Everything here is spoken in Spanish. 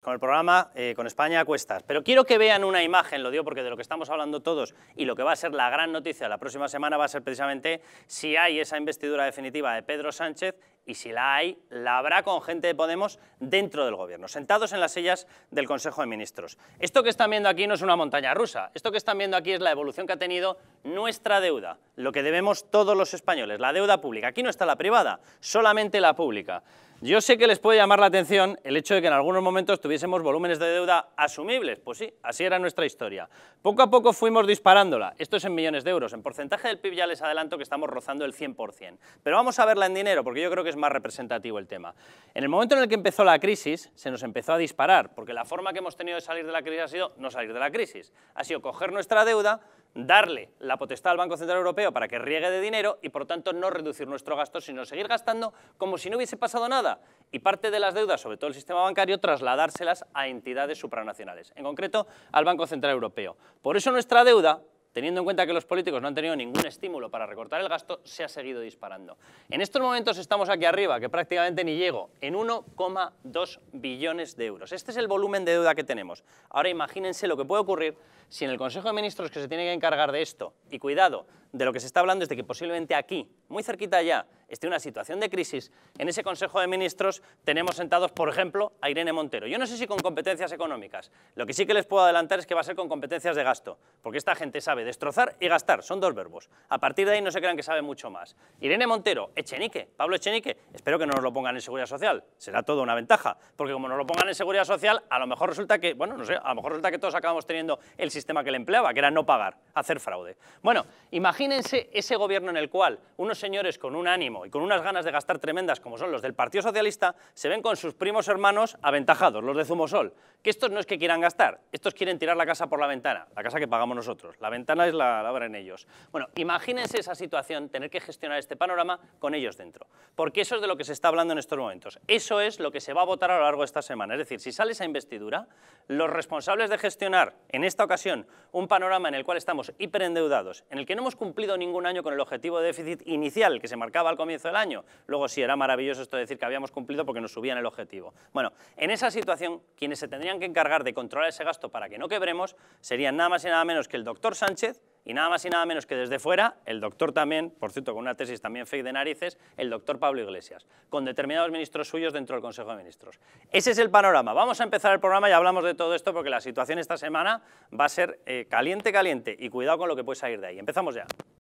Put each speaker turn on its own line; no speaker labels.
con el programa eh, con España a cuestas. Pero quiero que vean una imagen, lo digo porque de lo que estamos hablando todos y lo que va a ser la gran noticia la próxima semana va a ser precisamente si hay esa investidura definitiva de Pedro Sánchez y si la hay, la habrá con gente de Podemos dentro del gobierno, sentados en las sillas del Consejo de Ministros. Esto que están viendo aquí no es una montaña rusa, esto que están viendo aquí es la evolución que ha tenido nuestra deuda, lo que debemos todos los españoles, la deuda pública. Aquí no está la privada, solamente la pública. Yo sé que les puede llamar la atención el hecho de que en algunos momentos tuviésemos volúmenes de deuda asumibles, pues sí, así era nuestra historia. Poco a poco fuimos disparándola, esto es en millones de euros, en porcentaje del PIB ya les adelanto que estamos rozando el 100%, pero vamos a verla en dinero porque yo creo que es más representativo el tema. En el momento en el que empezó la crisis se nos empezó a disparar, porque la forma que hemos tenido de salir de la crisis ha sido no salir de la crisis, ha sido coger nuestra deuda, darle la potestad al Banco Central Europeo para que riegue de dinero y por tanto no reducir nuestro gasto, sino seguir gastando como si no hubiese pasado nada y parte de las deudas, sobre todo el sistema bancario, trasladárselas a entidades supranacionales, en concreto al Banco Central Europeo. Por eso nuestra deuda teniendo en cuenta que los políticos no han tenido ningún estímulo para recortar el gasto, se ha seguido disparando. En estos momentos estamos aquí arriba, que prácticamente ni llego, en 1,2 billones de euros. Este es el volumen de deuda que tenemos. Ahora imagínense lo que puede ocurrir si en el Consejo de Ministros que se tiene que encargar de esto y cuidado, de lo que se está hablando es de que posiblemente aquí, muy cerquita ya, esté una situación de crisis. En ese Consejo de Ministros tenemos sentados, por ejemplo, a Irene Montero. Yo no sé si con competencias económicas. Lo que sí que les puedo adelantar es que va a ser con competencias de gasto, porque esta gente sabe destrozar y gastar, son dos verbos. A partir de ahí no se crean que sabe mucho más. Irene Montero, Echenique, Pablo Echenique, espero que no nos lo pongan en Seguridad Social, será todo una ventaja, porque como nos lo pongan en Seguridad Social, a lo mejor resulta que, bueno, no sé, a lo mejor resulta que todos acabamos teniendo el sistema que le empleaba, que era no pagar, hacer fraude. Bueno, imagínense ese gobierno en el cual unos señores con un ánimo y con unas ganas de gastar tremendas como son los del Partido Socialista, se ven con sus primos hermanos aventajados, los de Zumosol, que estos no es que quieran gastar, estos quieren tirar la casa por la ventana, la casa que pagamos nosotros, la ventana es la, labra en ellos. Bueno, imagínense esa situación, tener que gestionar este panorama con ellos dentro, porque eso es de lo que se está hablando en estos momentos, eso es lo que se va a votar a lo largo de esta semana, es decir, si sale esa investidura, los responsables de gestionar en esta ocasión un panorama en el cual estamos hiperendeudados, en el que no hemos cumplido ningún año con el objetivo de déficit inicial que se marcaba al comienzo del año. Luego sí, era maravilloso esto decir que habíamos cumplido porque nos subían el objetivo. Bueno, en esa situación, quienes se tendrían que encargar de controlar ese gasto para que no quebremos serían nada más y nada menos que el doctor Sánchez y nada más y nada menos que desde fuera, el doctor también, por cierto, con una tesis también fake de narices, el doctor Pablo Iglesias, con determinados ministros suyos dentro del Consejo de Ministros. Ese es el panorama. Vamos a empezar el programa y hablamos de todo esto porque la situación esta semana va a ser eh, caliente, caliente y cuidado con lo que puede salir de ahí. Empezamos ya.